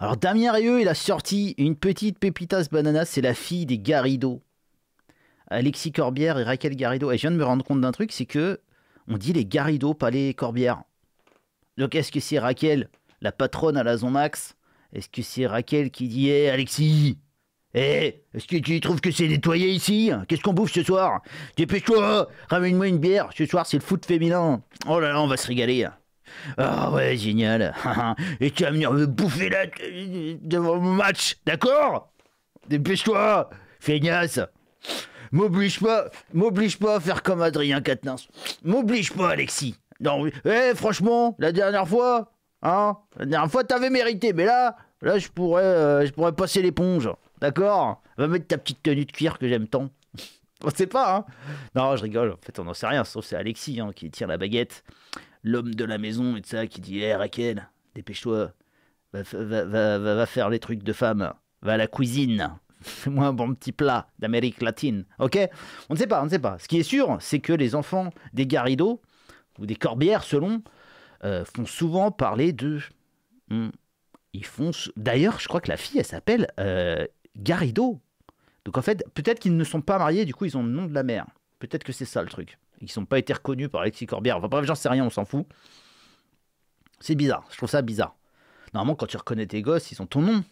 Alors Damien eux, il a sorti une petite pépitas banana, c'est la fille des Garrido. Alexis Corbière et Raquel Garrido. Et je viens de me rendre compte d'un truc, c'est que on dit les Garrido, pas les Corbière. Donc est-ce que c'est Raquel, la patronne à la Zonmax Est-ce que c'est Raquel qui dit hé eh, Alexis Eh, est-ce que tu trouves que c'est nettoyé ici Qu'est-ce qu'on bouffe ce soir Dépêche-toi, ramène-moi une bière, ce soir c'est le foot féminin. Oh là là, on va se régaler. Ah ouais, génial. Et tu vas venir me bouffer là devant mon match, d'accord Dépêche-toi, feignasse. M'oblige pas, m'oblige pas à faire comme Adrien Quatennens. M'oblige pas, Alexis. Non, eh, franchement, la dernière fois, hein, la dernière fois, t'avais mérité, mais là, là, je pourrais, euh, je pourrais passer l'éponge, d'accord Va mettre ta petite tenue de cuir que j'aime tant. On sait pas, hein Non, je rigole, en fait, on n'en sait rien, sauf c'est Alexis hein, qui tire la baguette l'homme de la maison et de ça qui dit Hé eh, Raquel, dépêche-toi, va, va, va, faire les trucs de femme, va à la cuisine, fais-moi un bon petit plat d'Amérique latine, ok On ne sait pas, on ne sait pas. Ce qui est sûr, c'est que les enfants des Garrido, ou des Corbières selon, euh, font souvent parler de. Hmm, font. D'ailleurs, je crois que la fille, elle s'appelle euh, Garrido. Donc en fait, peut-être qu'ils ne sont pas mariés, du coup, ils ont le nom de la mère. Peut-être que c'est ça le truc. Ils n'ont pas été reconnus par Alexis Corbière. Enfin bref, j'en sais rien, on s'en fout. C'est bizarre, je trouve ça bizarre. Normalement, quand tu reconnais tes gosses, ils ont ton nom.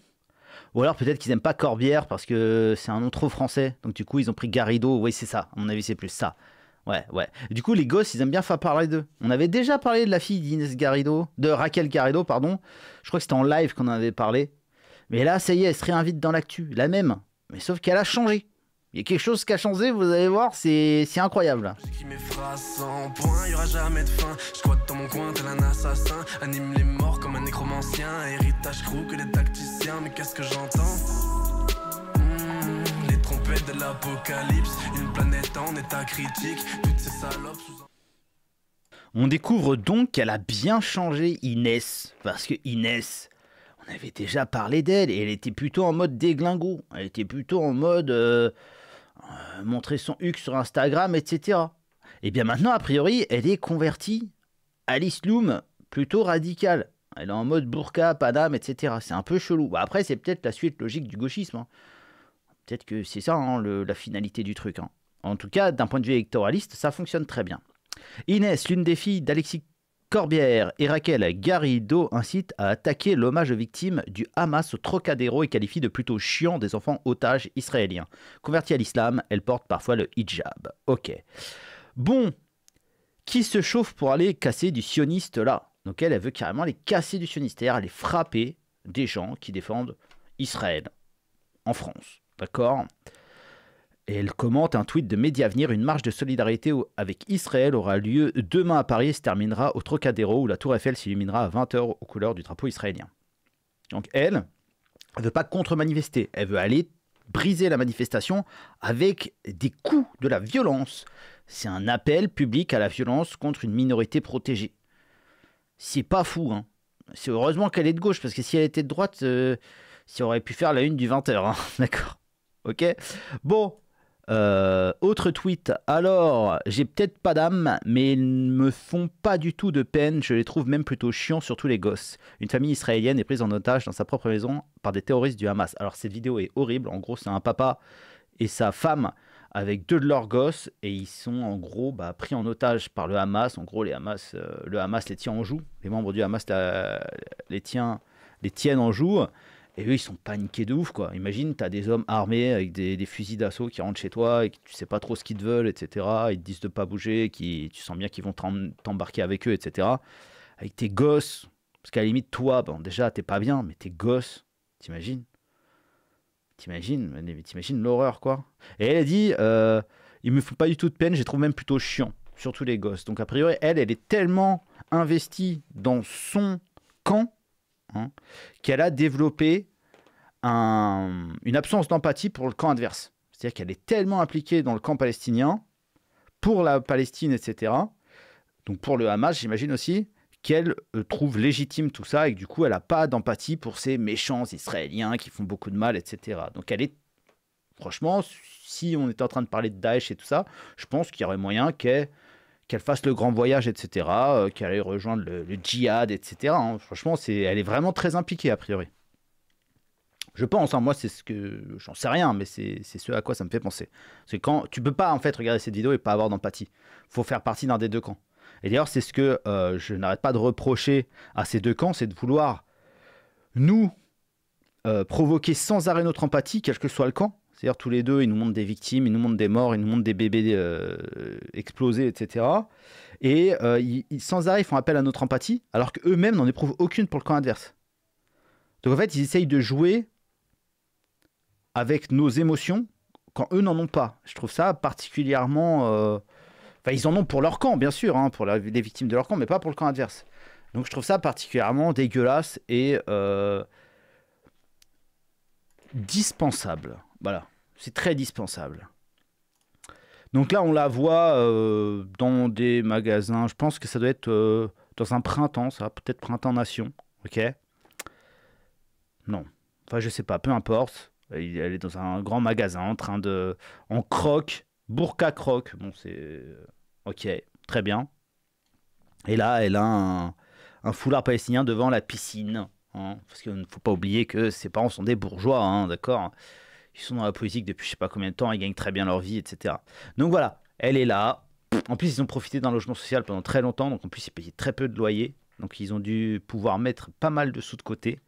Ou alors peut-être qu'ils n'aiment pas Corbière parce que c'est un nom trop français. Donc du coup, ils ont pris Garrido. Oui, c'est ça. À mon avis, c'est plus ça. Ouais, ouais. Du coup, les gosses, ils aiment bien faire parler d'eux. On avait déjà parlé de la fille d'Inès Garrido, de Raquel Garrido, pardon. Je crois que c'était en live qu'on en avait parlé. Mais là, ça y est, elle se réinvite dans l'actu, la même. Mais sauf qu'elle a changé. Il y a quelque chose qui a changé, vous allez voir, c'est incroyable. J'écris mes phrases sans point, y aura jamais de fin. Je crois coin, tel un assassin. Anime les morts comme un nécromancien. Héritage crew que les tacticiens, mais qu'est-ce que j'entends hmm, Les trompettes de l'apocalypse. Une planète en état critique. Toutes ces on découvre donc qu'elle a bien changé Inès, parce que Inès, on avait déjà parlé d'elle et elle était plutôt en mode déglingo. Elle était plutôt en mode euh, euh, montrer son huc sur Instagram, etc. Et eh bien maintenant, a priori, elle est convertie à l'islam plutôt radical. Elle est en mode burqa, paname, etc. C'est un peu chelou. Bah, après, c'est peut-être la suite logique du gauchisme. Hein. Peut-être que c'est ça hein, la finalité du truc. Hein. En tout cas, d'un point de vue électoraliste, ça fonctionne très bien. Inès, l'une des filles d'Alexis Corbière et Raquel Garrido incitent à attaquer l'hommage aux victimes du Hamas au Trocadéro et qualifient de plutôt chiant des enfants otages israéliens. Convertis à l'islam, elle porte parfois le hijab. Ok. Bon, qui se chauffe pour aller casser du sioniste là Donc elle, elle veut carrément les casser du sioniste, aller frapper des gens qui défendent Israël en France. D'accord et elle commente un tweet de Mediavenir, une marche de solidarité avec Israël aura lieu demain à Paris et se terminera au Trocadéro où la tour Eiffel s'illuminera à 20h aux couleurs du drapeau israélien. Donc elle, elle veut pas contre-manifester, elle veut aller briser la manifestation avec des coups de la violence. C'est un appel public à la violence contre une minorité protégée. C'est pas fou, hein. C'est heureusement qu'elle est de gauche, parce que si elle était de droite, euh, ça aurait pu faire la une du 20h, hein. D'accord Ok Bon, euh, autre tweet. Alors, j'ai peut-être pas d'âme, mais ils ne me font pas du tout de peine. Je les trouve même plutôt chiants, surtout les gosses. Une famille israélienne est prise en otage dans sa propre maison par des terroristes du Hamas. Alors, cette vidéo est horrible. En gros, c'est un papa et sa femme avec deux de leurs gosses et ils sont en gros bah, pris en otage par le Hamas. En gros, les Hamas, euh, le Hamas les tient en joue. Les membres du Hamas euh, les, tient, les tiennent en joue. Et eux, ils sont paniqués de ouf, quoi. Imagine, t'as des hommes armés avec des, fusils d'assaut qui rentrent chez toi et que tu sais pas trop ce qu'ils te veulent, etc. Ils te disent de pas bouger, qui, tu sens bien qu'ils vont t'embarquer avec eux, etc. Avec tes gosses, parce qu'à limite, toi, bon, déjà, t'es pas bien, mais tes gosses, t'imagines T'imagines, t'imagines l'horreur, quoi. Et elle a dit, euh, ils il me font pas du tout de peine, je les trouve même plutôt chiant, surtout les gosses. Donc, a priori, elle, elle est tellement investie dans son camp Hein, qu'elle a développé une absence d'empathie pour le camp adverse. C'est-à-dire qu'elle est tellement impliquée dans le camp palestinien, pour la Palestine, etc., donc pour le Hamas, j'imagine aussi, qu'elle euh, trouve légitime tout ça et que du coup, elle n'a pas d'empathie pour ces méchants Israéliens qui font beaucoup de mal, etc. Donc elle est, franchement, si on est en train de parler de Daesh et tout ça, je pense qu'il y aurait moyen qu'elle qu'elle fasse le grand voyage, etc., euh, qu'elle aille rejoindre le, djihad, etc. Hein. Franchement, c'est, elle est vraiment très impliquée, a priori. Je pense, hein. moi, c'est ce que. J'en sais rien, mais c'est, ce à quoi ça me fait penser. C'est quand. Tu peux pas, en fait, regarder cette vidéo et pas avoir d'empathie. faut faire partie d'un des deux camps. Et d'ailleurs, c'est ce que euh, je n'arrête pas de reprocher à ces deux camps, c'est de vouloir nous euh, provoquer sans arrêt notre empathie, quel que soit le camp, c'est-à-dire tous les deux, ils nous montrent des victimes, ils nous montrent des morts, ils nous montrent des bébés euh, explosés, etc. Et euh, ils, sans arrêt, ils font appel à notre empathie, alors qu'eux-mêmes n'en éprouvent aucune pour le camp adverse. Donc en fait, ils essayent de jouer avec nos émotions quand eux n'en ont pas. Je trouve ça particulièrement... Euh, enfin, ils en ont pour leur camp, bien sûr, hein, pour les victimes de leur camp, mais pas pour le camp adverse. Donc je trouve ça particulièrement dégueulasse et dispensable. Voilà, c'est très dispensable. Donc là, on la voit euh, dans des magasins. Je pense que ça doit être euh, dans un printemps, ça, peut-être printemps nation. Ok Non. Enfin, je sais pas, peu importe. Elle est dans un grand magasin en train de. en croque, à croque. Bon, c'est. Euh, ok, très bien. Et là, elle a un, foulard palestinien devant la piscine. Hein. parce qu'il ne faut pas oublier que ses parents sont des bourgeois, hein, d'accord ils sont dans la politique depuis je sais pas combien de temps, ils gagnent très bien leur vie, etc. Donc voilà, elle est là. En plus, ils ont profité d'un logement social pendant très longtemps, donc en plus, ils payaient très peu de loyer. Donc ils ont dû pouvoir mettre pas mal de sous de côté.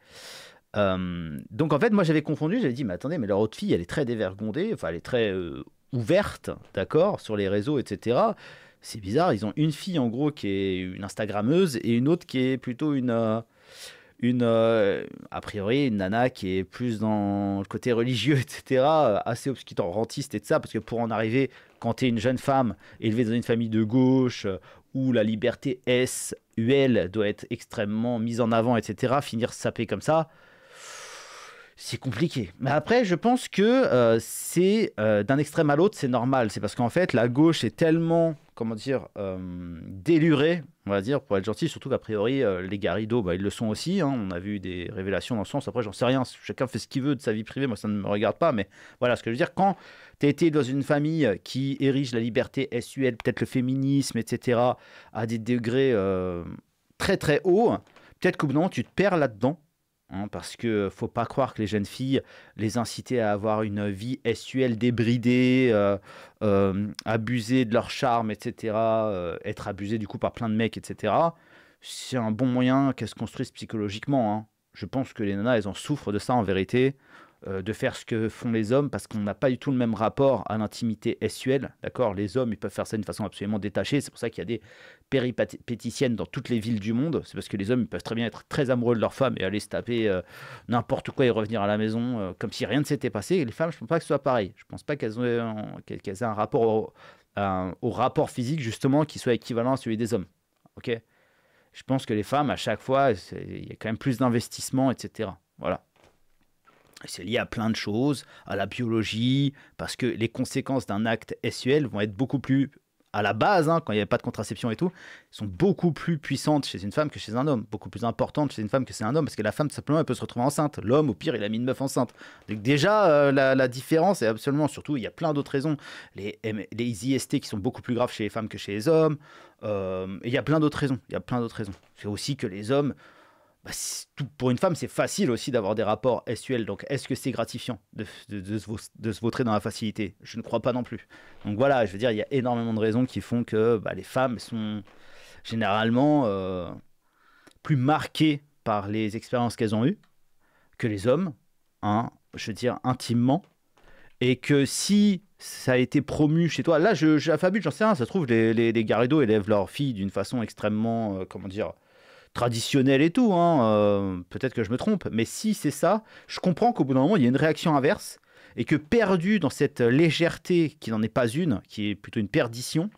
Euh, donc en fait, moi j'avais confondu, j'avais dit, mais attendez, mais leur autre fille, elle est très dévergondée, enfin elle est très euh, ouverte, d'accord, sur les réseaux, etc. C'est bizarre, ils ont une fille en gros qui est une Instagrammeuse et une autre qui est plutôt une... Euh, une, euh, a priori, une nana qui est plus dans le côté religieux, etc., euh, assez obscurantiste et de ça, parce que pour en arriver, quand tu es une jeune femme élevée dans une famille de gauche, euh, où la liberté S, l doit être extrêmement mise en avant, etc., finir sapée comme ça, c'est compliqué. Mais après, je pense que euh, c'est euh, d'un extrême à l'autre, c'est normal. C'est parce qu'en fait, la gauche est tellement, comment dire, euh, délurée, on va dire, pour être gentil, surtout qu'a priori, les Garrido, bah, ils le sont aussi. Hein. On a vu des révélations dans ce sens. Après, j'en sais rien. Chacun fait ce qu'il veut de sa vie privée. Moi, ça ne me regarde pas. Mais voilà ce que je veux dire. Quand tu as été dans une famille qui érige la liberté SUL, peut-être le féminisme, etc., à des degrés très très hauts, peut-être que non, tu te perds là-dedans Hein, parce que faut pas croire que les jeunes filles les inciter à avoir une vie SUL débridée, euh, euh, abuser de leur charme, etc., euh, être abusées du coup par plein de mecs, etc. C'est un bon moyen qu'elles se construisent psychologiquement. Hein. Je pense que les nanas, elles en souffrent de ça en vérité. Euh, de faire ce que font les hommes parce qu'on n'a pas du tout le même rapport à l'intimité sexuelle, D'accord Les hommes, ils peuvent faire ça d'une façon absolument détachée. C'est pour ça qu'il y a des péripéticiennes dans toutes les villes du monde. C'est parce que les hommes, ils peuvent très bien être très amoureux de leur femme et aller se taper euh, n'importe quoi et revenir à la maison euh, comme si rien ne s'était passé. les femmes, je ne pense pas que ce soit pareil. Je ne pense pas qu'elles aient, un rapport au, rapport physique, justement, qui soit équivalent à celui des hommes. OK je pense que les femmes, à chaque fois, il y a quand même plus d'investissement, etc. Voilà. C'est lié à plein de choses, à la biologie, parce que les conséquences d'un acte S.U.L. vont être beaucoup plus à la base, hein, quand il n'y avait pas de contraception et tout, sont beaucoup plus puissantes chez une femme que chez un homme, beaucoup plus importantes chez une femme que chez un homme, parce que la femme, simplement, elle peut se retrouver enceinte. L'homme, au pire, il a mis une meuf enceinte. Donc déjà, euh, la, différence est absolument, surtout, il y a plein d'autres raisons. Les, IST qui sont beaucoup plus graves chez les femmes que chez les hommes, euh, il y a plein d'autres raisons. Il y a plein d'autres raisons. C'est aussi que les hommes, bah, pour une femme, c'est facile aussi d'avoir des rapports SUL. Donc, est-ce que c'est gratifiant de, se, de, dans la facilité Je ne crois pas non plus. Donc voilà, je veux dire, il y a énormément de raisons qui font que bah, les femmes sont généralement euh, plus marquées par les expériences qu'elles ont eues que les hommes, hein, je veux dire, intimement. Et que si ça a été promu chez toi, là, je, je j'en sais rien, ça se trouve, les, les, Garrido élèvent leurs filles d'une façon extrêmement, euh, comment dire, traditionnel et tout, hein, euh, peut-être que je me trompe, mais si c'est ça, je comprends qu'au bout d'un moment, il y a une réaction inverse, et que perdu dans cette légèreté qui n'en est pas une, qui est plutôt une perdition,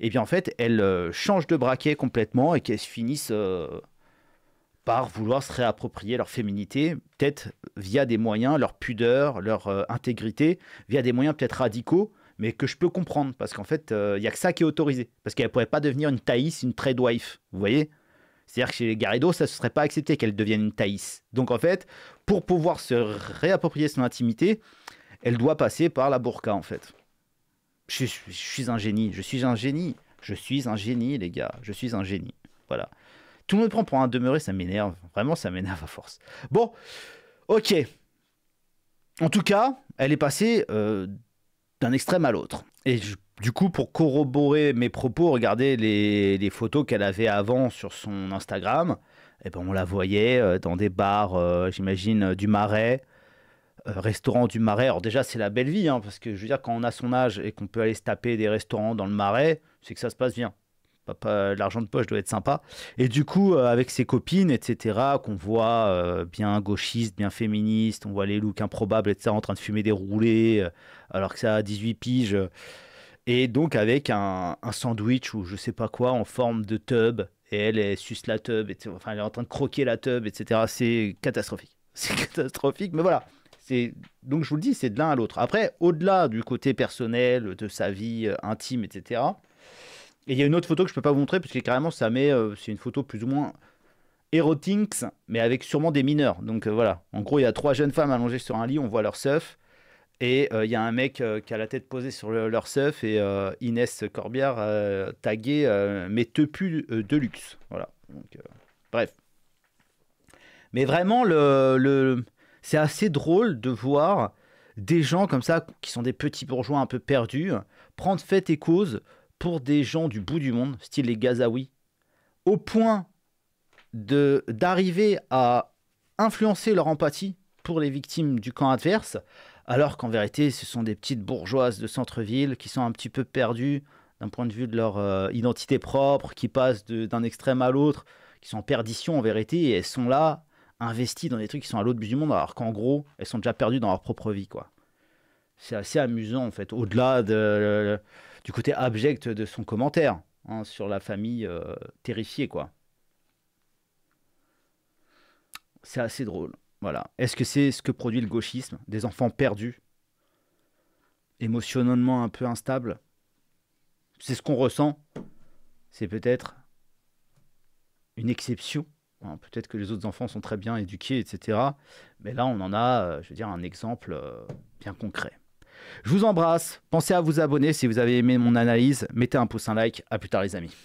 eh bien en fait, elle euh, change de braquet complètement et qu'elles finissent euh, par vouloir se réapproprier leur féminité, peut-être via des moyens, leur pudeur, leur intégrité, via des moyens peut-être radicaux, mais que je peux comprendre, parce qu'en fait, il n'y a que ça qui est autorisé, parce qu'elle ne pourrait pas devenir une Thaïs, une trade wife, vous voyez c'est-à-dire que chez les Garrido, ça ne serait pas accepté qu'elle devienne une Thaïs. Donc en fait, pour pouvoir se réapproprier son intimité, elle doit passer par la burqa en fait. Je, suis un génie, je suis un génie, je suis un génie les gars, je suis un génie. Voilà. Tout le monde prend pour un demeuré, ça m'énerve. Vraiment, ça m'énerve à force. Bon, ok. En tout cas, elle est passée euh, d'un extrême à l'autre. Et je du coup, pour corroborer mes propos, regardez les, photos qu'elle avait avant sur son Instagram. Eh ben, on la voyait euh, dans des bars, euh, j'imagine, euh, du Marais, restaurant du Marais. Alors déjà, c'est la belle vie, hein, parce que je veux dire, quand on a son âge et qu'on peut aller se taper des restaurants dans le Marais, c'est que ça se passe bien. L'argent de poche doit être sympa. Et du coup, avec ses copines, etc., qu'on voit bien gauchiste, bien féministe, on voit les looks improbables, etc., en train de fumer des roulés, alors que ça a 18 piges. Et donc avec un, sandwich ou je sais pas quoi en forme de tub. Et elle, elle suce la tub, enfin elle est en train de croquer la tub, etc. C'est catastrophique. C'est catastrophique, mais voilà. Donc je vous le dis, c'est de l'un à l'autre. Après, au-delà du côté personnel, de sa vie euh, intime, etc. Et il y a une autre photo que je ne peux pas vous montrer, parce que carrément, ça met. Euh, c'est une photo plus ou moins érotique, mais avec sûrement des mineurs. Donc euh, voilà. En gros, il y a trois jeunes femmes allongées sur un lit, on voit leur seuf. Et euh, il y a un mec euh, qui a la tête posée sur leur surf et euh, Inès Corbière a tagué mes tepus de luxe. Voilà. bref. Mais vraiment, le, c'est assez drôle de voir des gens comme ça, qui sont des petits bourgeois un peu perdus, prendre fait et cause pour des gens du bout du monde, style les Gazaouis, au point d'arriver à influencer leur empathie pour les victimes du camp adverse alors qu'en vérité, ce sont des petites bourgeoises de centre-ville qui sont un petit peu perdues d'un point de vue de leur euh, identité propre, qui passent d'un extrême à l'autre, qui sont en perdition en vérité, et elles sont là, investies dans des trucs qui sont à l'autre bout du monde, alors qu'en gros, elles sont déjà perdues dans leur propre vie, quoi. C'est assez amusant, en fait, au-delà euh, du côté abject de son commentaire hein, sur la famille euh, terrifiée, quoi. C'est assez drôle. Voilà. Est-ce que c'est ce que produit le gauchisme Des enfants perdus, émotionnellement un peu instables C'est ce qu'on ressent. C'est peut-être une exception. peut-être que les autres enfants sont très bien éduqués, etc. Mais là, on en a, euh, je veux dire, un exemple euh, bien concret. Je vous embrasse. Pensez à vous abonner si vous avez aimé mon analyse. Mettez un pouce, un like. À plus tard, les amis.